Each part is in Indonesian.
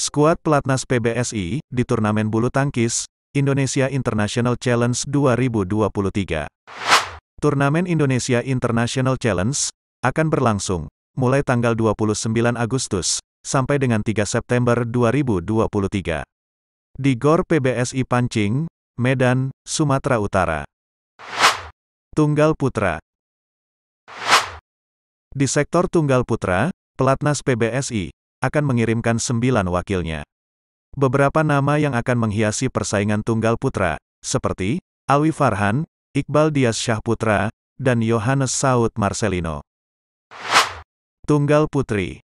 Skuad pelatnas PBSI, di turnamen bulu tangkis, Indonesia International Challenge 2023. Turnamen Indonesia International Challenge, akan berlangsung, mulai tanggal 29 Agustus, sampai dengan 3 September 2023. Di GOR PBSI Pancing, Medan, Sumatera Utara. Tunggal Putra Di sektor Tunggal Putra, Pelatnas PBSI, akan mengirimkan sembilan wakilnya. Beberapa nama yang akan menghiasi persaingan tunggal putra, seperti Alwi Farhan, Iqbal Dias Syahputra, dan Yohanes Saud Marcelino. Tunggal Putri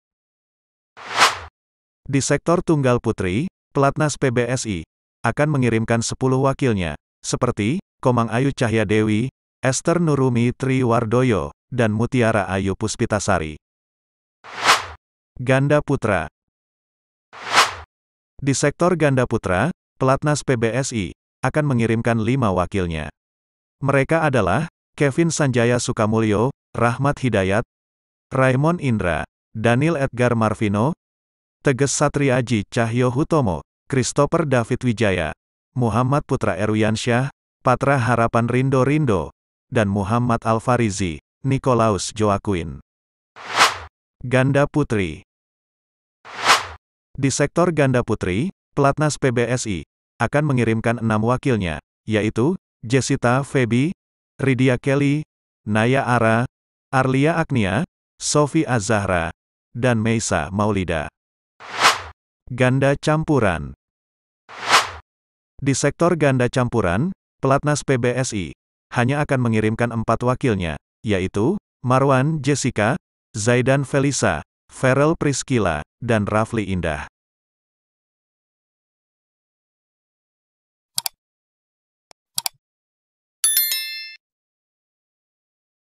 Di sektor Tunggal Putri, Pelatnas PBSI akan mengirimkan 10 wakilnya, seperti Komang Ayu Cahya Dewi, Esther Nurumi Triwardoyo, dan Mutiara Ayu Puspitasari. Ganda Putra Di sektor ganda putra, pelatnas PBSI akan mengirimkan lima wakilnya. Mereka adalah Kevin Sanjaya Sukamulyo, Rahmat Hidayat, Raymond Indra, Daniel Edgar Marvino, Teges Satriaji Cahyo Hutomo, Christopher David Wijaya, Muhammad Putra Erwiansyah, Patra Harapan Rindo Rindo, dan Muhammad Alfarizi, Nikolaus Joaquin. Ganda Putri di sektor ganda putri, pelatnas PBSI akan mengirimkan enam wakilnya, yaitu Jessita, Febi, Ridia Kelly, Naya Ara, Arlia Agnia, Sofi Azahra, dan Meisa Maulida. Ganda campuran Di sektor ganda campuran, pelatnas PBSI hanya akan mengirimkan empat wakilnya, yaitu Marwan Jessica, Zaidan Felisa, Ferel Priscila, dan Rafli Indah.